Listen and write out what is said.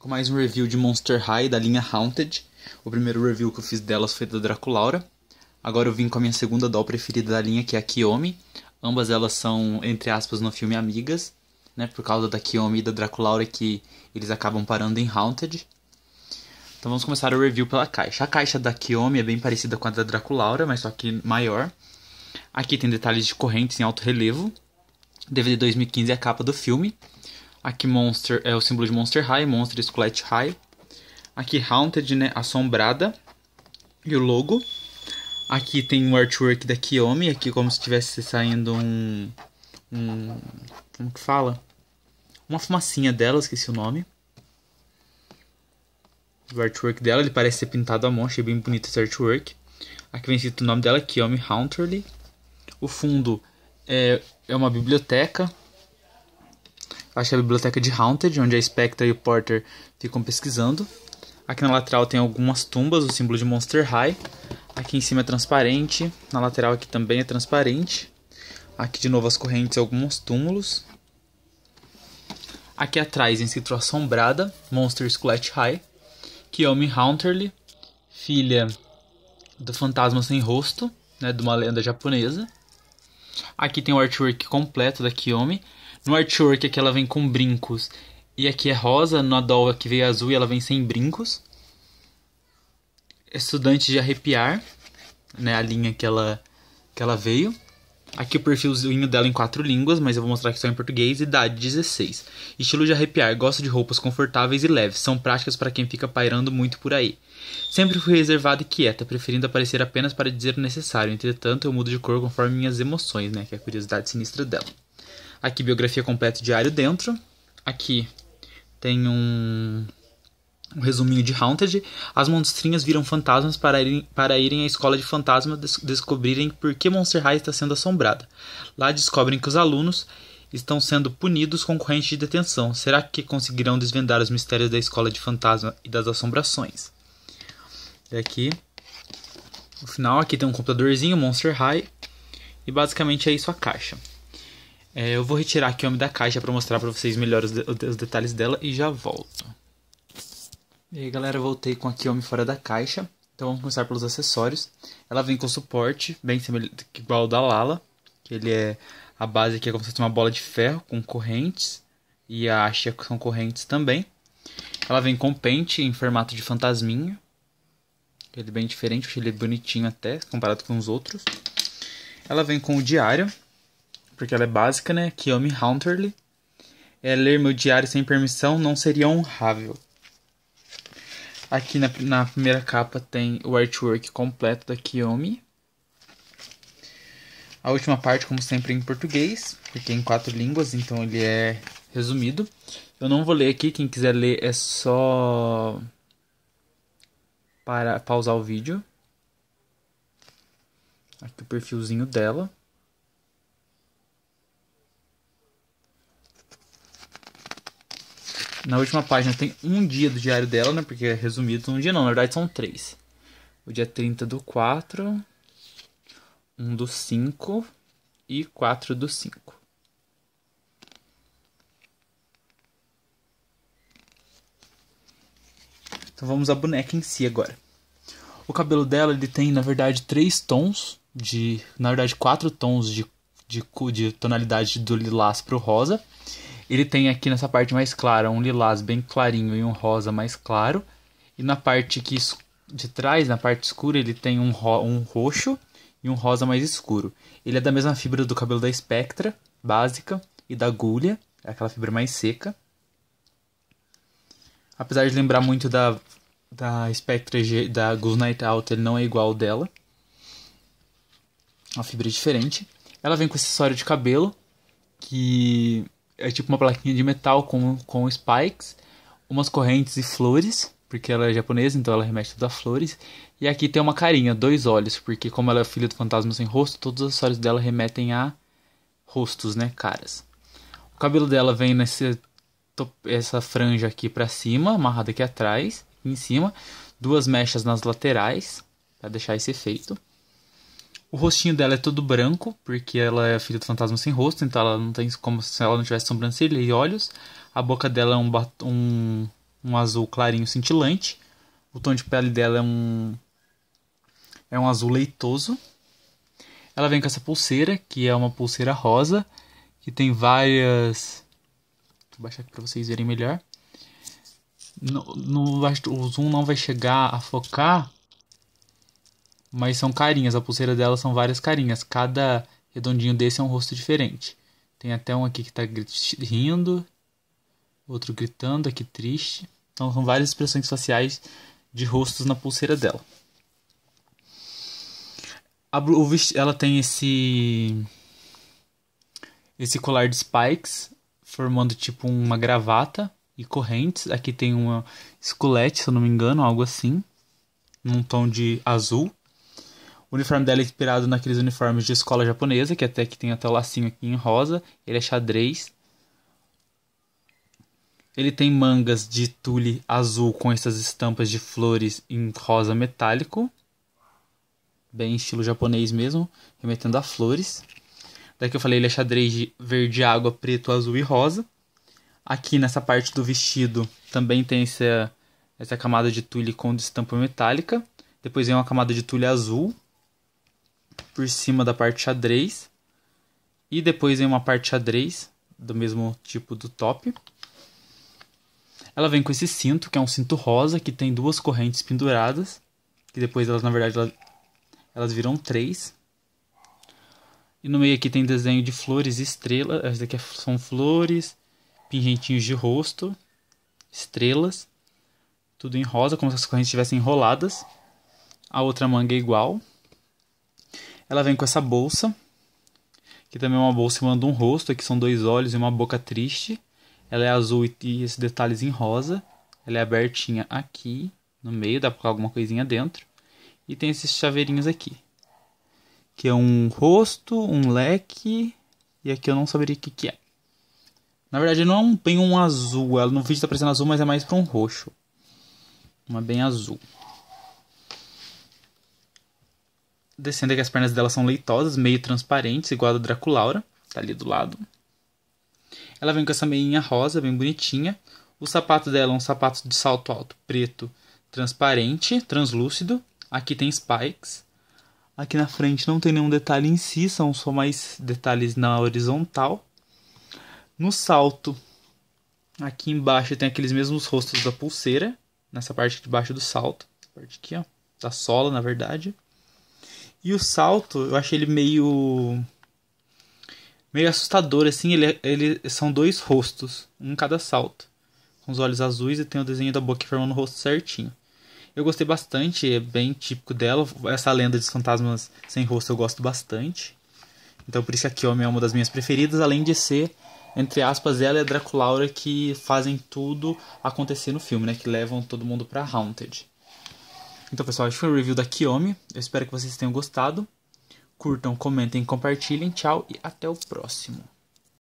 com mais um review de Monster High da linha Haunted. O primeiro review que eu fiz delas foi da Draculaura. Agora eu vim com a minha segunda doll preferida da linha, que é a Kiyomi. Ambas elas são, entre aspas, no filme amigas, né? Por causa da Kiyomi e da Draculaura que eles acabam parando em Haunted. Então vamos começar o review pela caixa. A caixa da Kiyomi é bem parecida com a da Draculaura, mas só que maior. Aqui tem detalhes de correntes em alto relevo. DVD 2015 é a capa do filme. Aqui Monster é o símbolo de Monster High, Monster Squelch High. Aqui Haunted, né, assombrada. E o logo. Aqui tem o artwork da Kiyomi, aqui como se estivesse saindo um, um como que fala? Uma fumacinha dela, esqueci o nome. O artwork dela, ele parece ser pintado à mão, achei bem bonito esse artwork. Aqui vem escrito o nome dela, Kiyomi Haunterly. O fundo é, é uma biblioteca, acha é a biblioteca de Haunted, onde a Spectra e o Porter ficam pesquisando. Aqui na lateral tem algumas tumbas, o símbolo de Monster High. Aqui em cima é transparente, na lateral aqui também é transparente. Aqui de novo as correntes e alguns túmulos. Aqui atrás, em escrito Assombrada, Monster Squlat High. Kiyomi é Haunterly, filha do fantasma sem rosto, né, de uma lenda japonesa. Aqui tem o artwork completo da Kiyomi. No artwork aqui ela vem com brincos. E aqui é rosa, no Adol aqui veio azul e ela vem sem brincos. Estudante de arrepiar, né? A linha que ela, que ela veio. Aqui o perfilzinho dela em quatro línguas, mas eu vou mostrar que só em português. Idade 16. Estilo de arrepiar. Gosto de roupas confortáveis e leves. São práticas para quem fica pairando muito por aí. Sempre fui reservada e quieta, preferindo aparecer apenas para dizer o necessário. Entretanto, eu mudo de cor conforme minhas emoções, né? Que é a curiosidade sinistra dela. Aqui, biografia completa diário dentro. Aqui tem um, um resuminho de Haunted. As monstrinhas viram fantasmas para irem, para irem à escola de fantasmas des descobrirem por que Monster High está sendo assombrada. Lá descobrem que os alunos estão sendo punidos com corrente de detenção. Será que conseguirão desvendar os mistérios da escola de fantasma e das assombrações? E aqui, no final, aqui tem um computadorzinho, Monster High, e basicamente é isso a caixa. É, eu vou retirar aqui o homem da caixa para mostrar para vocês melhor os, de os, detalhes dela e já volto. E aí galera, voltei com aqui o homem fora da caixa. Então vamos começar pelos acessórios. Ela vem com suporte, bem semelhante igual ao da Lala. Que ele é a base aqui é como se fosse uma bola de ferro com correntes. E a haste é são correntes também. Ela vem com pente em formato de fantasminha. Ele é bem diferente, achei ele bonitinho até, comparado com os outros. Ela vem com o diário, porque ela é básica, né? Kiyomi Haunterly. É, ler meu diário sem permissão não seria honrável. Aqui na, na primeira capa tem o artwork completo da Kiyomi. A última parte, como sempre, é em português, porque é em quatro línguas, então ele é resumido. Eu não vou ler aqui, quem quiser ler é só para pausar o vídeo. Aqui o perfilzinho dela. na última página tem um dia do diário dela, né? Porque é resumido um dia, não. Na verdade, são três. O dia 30 do 4, 1 do 5 e 4 do 5. Então vamos à boneca em si agora. O cabelo dela ele tem, na verdade, três tons de. Na verdade, quatro tons de, de, de tonalidade do lilás pro rosa ele tem aqui nessa parte mais clara um lilás bem clarinho e um rosa mais claro. E na parte que de trás, na parte escura, ele tem um, ro um roxo e um rosa mais escuro. Ele é da mesma fibra do cabelo da Spectra, básica, e da agulha, é aquela fibra mais seca. Apesar de lembrar muito da, da Spectra G, da Goose Night Out, ele não é igual dela. Uma fibra é diferente. Ela vem com acessório de cabelo, que é tipo uma plaquinha de metal com, com spikes, umas correntes e flores, porque ela é japonesa, então ela remete tudo a flores. E aqui tem uma carinha, dois olhos, porque como ela é filha do fantasma sem rosto, todos os acessórios dela remetem a rostos, né, caras. O cabelo dela vem nessa essa franja aqui para cima, amarrada aqui atrás, em cima, duas mechas nas laterais, para deixar esse efeito. O rostinho dela é todo branco, porque ela é filha do fantasma sem rosto, então ela não tem como se ela não tivesse sobrancelha e olhos. A boca dela é um, um, um azul clarinho cintilante. O tom de pele dela é um é um azul leitoso. Ela vem com essa pulseira, que é uma pulseira rosa, que tem várias. Vou baixar aqui para vocês verem melhor. No, no, o zoom não vai chegar a focar, mas são carinhas. A pulseira dela são várias carinhas. Cada redondinho desse é um rosto diferente. Tem até um aqui que tá rindo, outro gritando aqui triste. Então são várias expressões faciais de rostos na pulseira dela. A, ela tem esse esse colar de spikes formando tipo uma gravata e correntes. Aqui tem uma esculete, se eu não me engano, algo assim, num tom de azul. O uniforme dela é inspirado naqueles uniformes de escola japonesa, que até que tem até o lacinho aqui em rosa. Ele é xadrez. Ele tem mangas de tule azul com essas estampas de flores em rosa metálico. Bem estilo japonês mesmo, remetendo a flores. Daqui eu falei, ele é xadrez de verde água, preto, azul e rosa. Aqui nessa parte do vestido também tem essa, essa camada de tule com estampa metálica. Depois vem uma camada de tule azul por cima da parte xadrez. E depois vem uma parte xadrez, do mesmo tipo do top. Ela vem com esse cinto, que é um cinto rosa, que tem duas correntes penduradas. Que depois elas, na verdade, elas, elas viram três. E no meio aqui tem desenho de flores e estrelas. Essas aqui é, são flores, pingentinhos de rosto, estrelas. Tudo em rosa, como se as correntes estivessem enroladas. A outra manga é igual. Ela vem com essa bolsa, que também é uma bolsa que manda um rosto, aqui são dois olhos e uma boca triste. Ela é azul e esses detalhes em rosa. Ela é abertinha aqui, no meio, dá pra colocar alguma coisinha dentro. E tem esses chaveirinhos aqui. Que é um rosto, um leque, e aqui eu não saberia o que, que é. Na verdade, não é um, bem um azul. Ela no vídeo tá parecendo azul, mas é mais pra um roxo. Uma bem azul. descendo que as pernas dela são leitosas, meio transparentes, igual a da Draculaura, tá ali do lado. Ela vem com essa meinha rosa, bem bonitinha. O sapato dela é um sapato de salto alto preto, transparente, translúcido. Aqui tem spikes. Aqui na frente não tem nenhum detalhe em si, são só mais detalhes na horizontal. No salto, aqui embaixo tem aqueles mesmos rostos da pulseira, nessa parte de baixo do salto, parte aqui, ó, da sola, na verdade. E o salto, eu achei ele meio. meio assustador, assim. Ele, é, ele são dois rostos, um em cada salto. Com os olhos azuis e tem o desenho da boca formando o rosto certinho. Eu gostei bastante, é bem típico dela. Essa lenda dos fantasmas sem rosto eu gosto bastante. Então por isso que a é uma das minhas preferidas, além de ser, entre aspas, ela e a Draculaura que fazem tudo acontecer no filme, né? Que levam todo mundo pra Haunted. Então, pessoal, esse foi o review da Kiomi. Eu espero que vocês tenham gostado. Curtam, comentem, compartilhem. Tchau e até o próximo.